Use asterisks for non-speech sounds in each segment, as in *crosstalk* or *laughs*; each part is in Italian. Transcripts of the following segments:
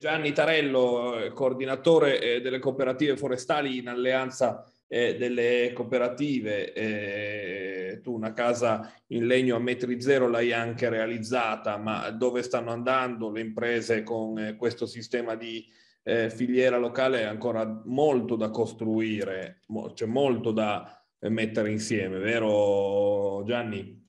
Gianni Tarello, eh, coordinatore eh, delle cooperative forestali in alleanza eh, delle cooperative. tu una casa in legno a metri zero l'hai anche realizzata, ma dove stanno andando le imprese con questo sistema di filiera locale? È ancora molto da costruire, c'è molto da mettere insieme, vero Gianni?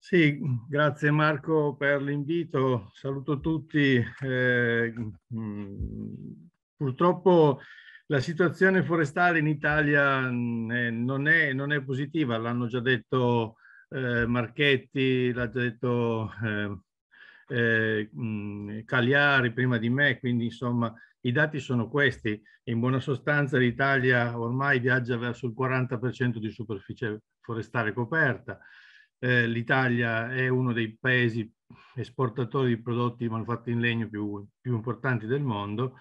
Sì, grazie Marco per l'invito, saluto tutti. Eh, mm, purtroppo la situazione forestale in Italia mm, non è, non è positiva, l'hanno già detto eh, Marchetti, l'ha già detto eh, eh mm, Cagliari prima di me, quindi insomma i dati sono questi. In buona sostanza l'Italia ormai viaggia verso il 40% di superficie forestale coperta eh, l'Italia è uno dei paesi esportatori di prodotti manufatti in legno più, più importanti del mondo,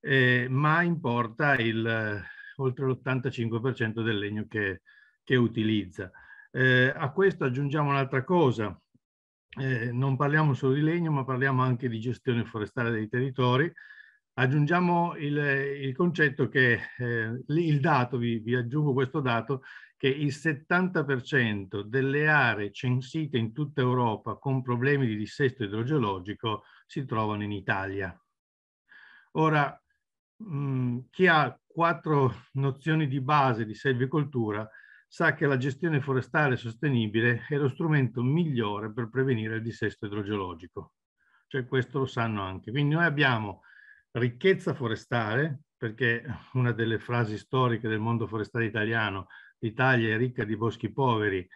eh, ma importa il, eh, oltre l'85% del legno che, che utilizza. Eh, a questo aggiungiamo un'altra cosa, eh, non parliamo solo di legno, ma parliamo anche di gestione forestale dei territori. Aggiungiamo il, il concetto che eh, il dato, vi, vi, aggiungo questo dato, che il 70% delle aree censite in tutta Europa con problemi di dissesto idrogeologico si trovano in Italia. Ora, mh, mm, chi ha quattro *laughs* nozioni di base di selvicoltura sa che la gestione forestale sostenibile è lo strumento migliore per prevenire il dissesto idrogeologico. Cioè questo lo sanno anche. Quindi noi abbiamo ricchezza forestale, perché una delle frasi storiche del mondo forestale italiano l'Italia è ricca di boschi poveri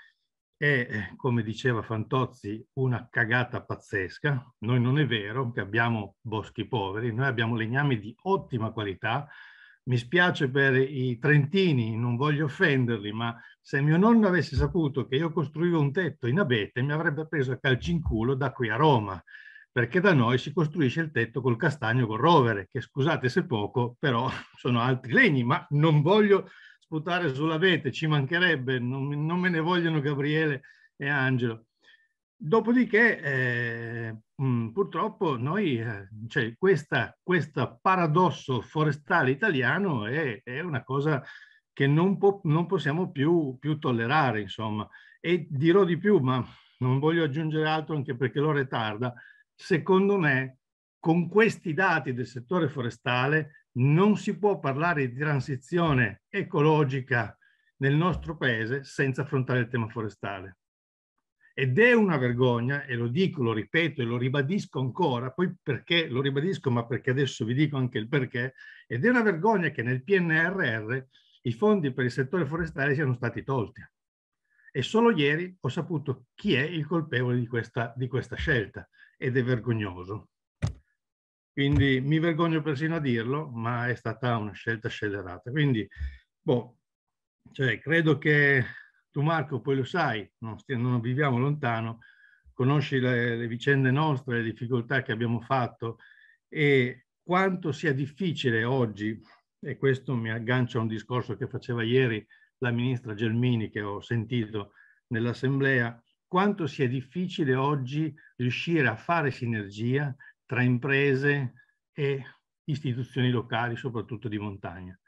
è, eh, come diceva Fantozzi, una cagata pazzesca. Noi non è vero che abbiamo boschi poveri, noi abbiamo legnami di ottima qualità. Mi spiace per i trentini, non voglio offenderli, ma se mio nonno avesse saputo che io costruivo un tetto in abete, mi avrebbe preso a calci in culo da qui a Roma, perché da noi si costruisce il tetto col castagno col rovere, che scusate se poco, però *laughs* sono altri legni, ma non voglio sputare sulla vete, ci mancherebbe, non, non me ne vogliono Gabriele e Angelo. Dopodiché, eh, mh, mm, purtroppo, noi, eh, cioè, questo paradosso forestale italiano è, è, una cosa che non, po- non possiamo più, più, tollerare, insomma. E dirò di più, ma non voglio aggiungere altro anche perché l'ora è tarda. Secondo me, con questi dati del settore forestale, non si può parlare di transizione ecologica nel nostro paese senza affrontare il tema forestale. Ed è una vergogna, e lo dico, lo ripeto e lo ribadisco ancora, poi perché lo ribadisco, ma perché adesso vi dico anche il perché, ed è una vergogna che nel PNRR i fondi per il settore forestale siano stati tolti. E solo ieri ho saputo chi è il colpevole di questa, di questa scelta ed è vergognoso. Quindi mi vergogno persino a dirlo, ma è stata una scelta scellerata. Quindi, boh, cioè, credo che tu Marco poi lo sai, non, stiamo, non viviamo lontano, conosci le, le vicende nostre, le difficoltà che abbiamo fatto e quanto sia difficile oggi, e questo mi aggancia a un discorso che faceva ieri la ministra Gelmini che ho sentito nell'assemblea, quanto sia difficile oggi riuscire a fare sinergia tra imprese e istituzioni locali, soprattutto di montagna.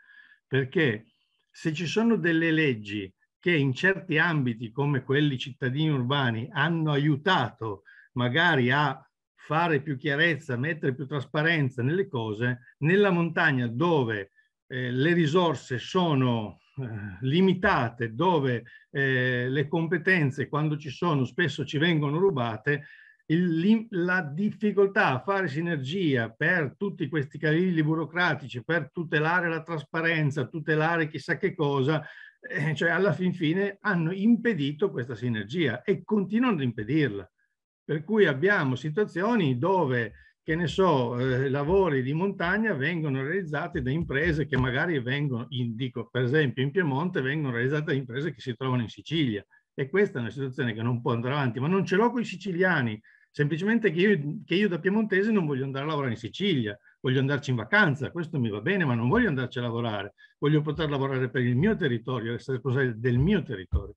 Perché se ci sono delle leggi che in certi ambiti come quelli cittadini urbani hanno aiutato magari a fare più chiarezza, mettere più trasparenza nelle cose, nella montagna dove eh, le risorse sono eh, limitate, dove eh, le competenze quando ci sono spesso ci vengono rubate, il, la difficoltà a fare sinergia per tutti questi cavilli burocratici, per tutelare la trasparenza, tutelare chissà che cosa, eh, cioè alla fin fine hanno impedito questa sinergia e continuano ad impedirla. Per cui abbiamo situazioni dove, che ne so, eh, lavori di montagna vengono realizzati da imprese che magari vengono, in, dico per esempio in Piemonte, vengono realizzate da imprese che si trovano in Sicilia. E questa è una situazione che non può andare avanti, ma non ce l'ho con i siciliani, semplicemente che io, che io, da piemontese non voglio andare a lavorare in Sicilia, voglio andarci in vacanza, questo mi va bene, ma non voglio andarci a lavorare, voglio poter lavorare per il mio territorio, essere responsabile del mio territorio.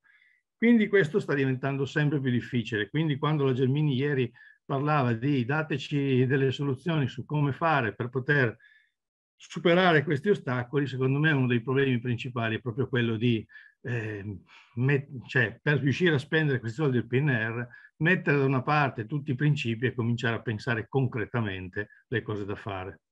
Quindi questo sta diventando sempre più difficile, quindi quando la Germini ieri parlava di dateci delle soluzioni su come fare per poter superare questi ostacoli, secondo me uno dei problemi principali è proprio quello di, eh, cioè, per riuscire a spendere questi soldi del PNR, mettere da una parte tutti i principi e cominciare a pensare concretamente le cose da fare.